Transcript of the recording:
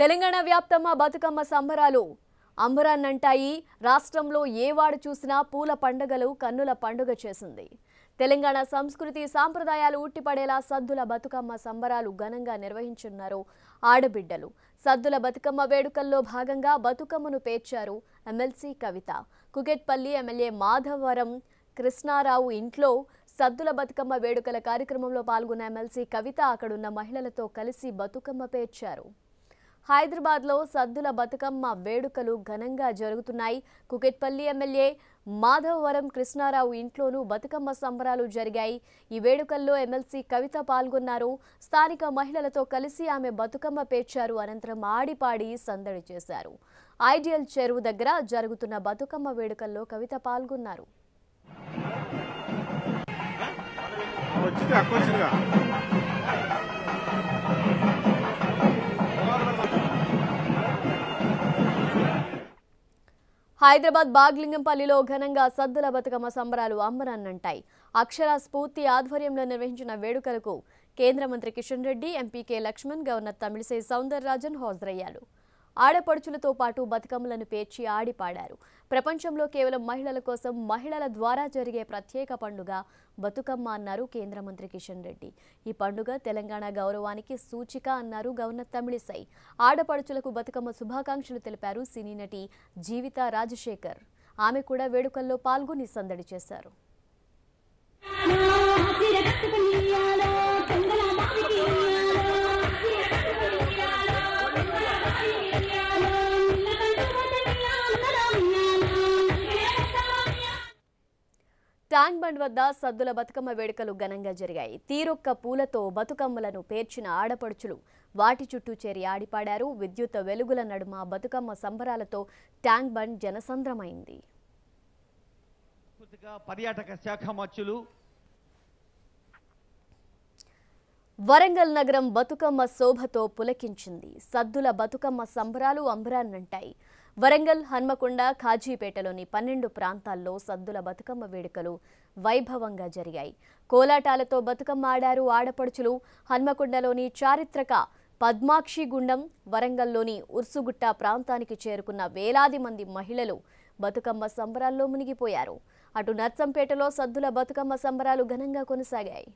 తెలంగాణ వ్యాప్తమ్మ బతుకమ్మ సంబరాలు అంబరాన్నంటాయి రాష్ట్రంలో ఏ వాడు చూసినా పూల పండుగలు కన్నుల పండుగ చేసింది తెలంగాణ సంస్కృతి సాంప్రదాయాలు ఉట్టిపడేలా సద్దుల బతుకమ్మ సంబరాలు ఘనంగా నిర్వహించున్నారు ఆడబిడ్డలు సద్దుల బతుకమ్మ వేడుకల్లో భాగంగా బతుకమ్మను పేర్చారు ఎమ్మెల్సీ కవిత కుకెట్పల్లి ఎమ్మెల్యే మాధవరం కృష్ణారావు ఇంట్లో సద్దుల బతుకమ్మ వేడుకల కార్యక్రమంలో పాల్గొన్న ఎమ్మెల్సీ కవిత అక్కడున్న మహిళలతో కలిసి బతుకమ్మ పేర్చారు హైదరాబాద్లో సద్దుల బతుకమ్మ వేడుకలు ఘనంగా జరుగుతున్నాయి కుకెట్పల్లి ఎమ్మెల్యే మాధవవరం కృష్ణారావు ఇంట్లోనూ బతుకమ్మ సంబరాలు జరిగాయి ఈ వేడుకల్లో ఎమ్మెల్సీ కవిత పాల్గొన్నారు స్థానిక మహిళలతో కలిసి ఆమె బతుకమ్మ పేర్చారు అనంతరం ఆడిపాడి సందడి చేశారు ఐడియల్ చెరువు దగ్గర జరుగుతున్న బతుకమ్మ వేడుకల్లో కవిత పాల్గొన్నారు హైదరాబాద్ బాగ్లింగంపల్లిలో ఘనంగా సద్దుల బతుకమ్మ సంబరాలు అమ్మరాన్నంటాయి అక్షర స్ఫూర్తి ఆధ్వర్యంలో నిర్వహించిన వేడుకలకు కేంద్ర మంత్రి కిషన్ రెడ్డి ఎంపీకే లక్ష్మణ్ గవర్నర్ తమిళిసై సౌందరరాజన్ హాజరయ్యారు ఆడపడుచులతో పాటు బతుకమ్మలను పేర్చి ఆడిపాడారు ప్రపంచంలో కేవలం మహిళల కోసం మహిళల ద్వారా జరిగే ప్రత్యేక పండుగ బతుకమ్మ అన్నారు కేంద్ర మంత్రి కిషన్ రెడ్డి ఈ పండుగ తెలంగాణ గౌరవానికి సూచిక అన్నారు గవర్నర్ తమిళిసై ఆడపడుచులకు బతుకమ్మ శుభాకాంక్షలు తెలిపారు సినీ నటి జీవిత రాజశేఖర్ ఆమె కూడా వేడుకల్లో పాల్గొని సందడి చేశారు ట్యాంక్ బండ్ వద్ద సద్దుల బతుకమ్మ వేడుకలు ఘనంగా జరిగాయి తీరొక్క పూలతో బతుకమ్మలను పేర్చిన ఆడపడుచులు వాటి చుట్టూ చేరి ఆడిపాడారు విద్యుత్ వెలుగుల నడుమ బతుకమ్మ సంబరాలతో ట్యాంక్ బండ్ జనసంద్రమైంది పర్యాటక శాఖ మచ్చులు వరంగల్ నగరం బతుకమ్మ శోభతో పులకించింది సద్దుల బతుకమ్మ సంబరాలు అంబరాన్నంటాయి వరంగల్ హన్మకొండ ఖాజీపేటలోని పన్నెండు ప్రాంతాల్లో సద్దుల బతుకమ్మ వేడుకలు వైభవంగా జరిగాయి కోలాటాలతో బతుకమ్మ ఆడారు ఆడపడుచులు హన్మకొండలోని చారిత్రక పద్మాక్షి గుండం వరంగల్లోని ఉర్సుగుట్ట ప్రాంతానికి చేరుకున్న వేలాది మంది మహిళలు బతుకమ్మ సంబరాల్లో మునిగిపోయారు అటు నర్సంపేటలో సద్దుల బతుకమ్మ సంబరాలు ఘనంగా కొనసాగాయి